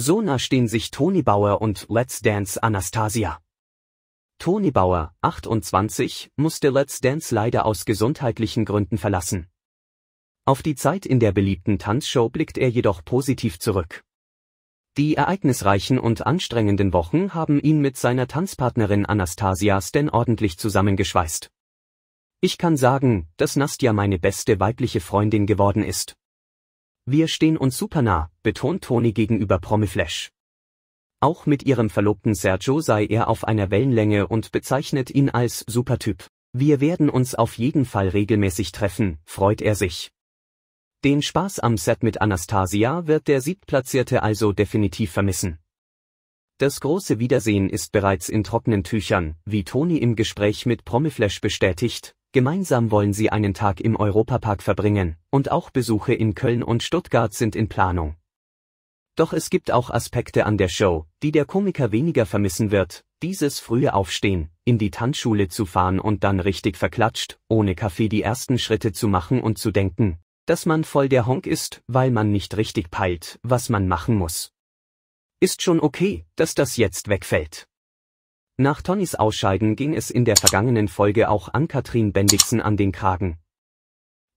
So nah stehen sich Toni Bauer und Let's Dance Anastasia. Toni Bauer, 28, musste Let's Dance leider aus gesundheitlichen Gründen verlassen. Auf die Zeit in der beliebten Tanzshow blickt er jedoch positiv zurück. Die ereignisreichen und anstrengenden Wochen haben ihn mit seiner Tanzpartnerin Anastasia Stan ordentlich zusammengeschweißt. Ich kann sagen, dass Nastja meine beste weibliche Freundin geworden ist. Wir stehen uns super nah, betont Toni gegenüber Promiflash. Auch mit ihrem Verlobten Sergio sei er auf einer Wellenlänge und bezeichnet ihn als Supertyp. Wir werden uns auf jeden Fall regelmäßig treffen, freut er sich. Den Spaß am Set mit Anastasia wird der Siebtplatzierte also definitiv vermissen. Das große Wiedersehen ist bereits in trockenen Tüchern, wie Toni im Gespräch mit Promiflash bestätigt, Gemeinsam wollen sie einen Tag im Europapark verbringen, und auch Besuche in Köln und Stuttgart sind in Planung. Doch es gibt auch Aspekte an der Show, die der Komiker weniger vermissen wird, dieses frühe Aufstehen, in die Tanzschule zu fahren und dann richtig verklatscht, ohne Kaffee die ersten Schritte zu machen und zu denken, dass man voll der Honk ist, weil man nicht richtig peilt, was man machen muss. Ist schon okay, dass das jetzt wegfällt. Nach Tonnys Ausscheiden ging es in der vergangenen Folge auch an Katrin Bendixen an den Kragen.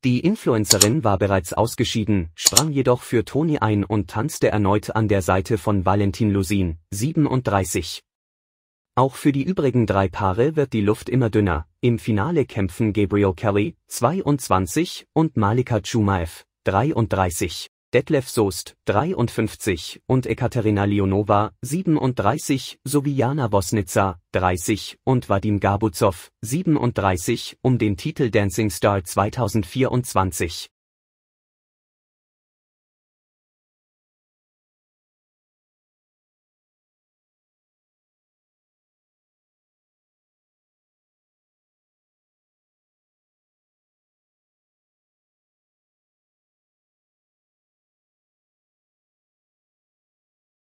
Die Influencerin war bereits ausgeschieden, sprang jedoch für Toni ein und tanzte erneut an der Seite von Valentin Lusin, 37. Auch für die übrigen drei Paare wird die Luft immer dünner. Im Finale kämpfen Gabriel Kelly, 22, und Malika Chumaev, 33. Detlef Soest, 53, und Ekaterina Leonova, 37, sowie Jana Bosnitzer, 30, und Vadim Gabuzov, 37, um den Titel Dancing Star 2024.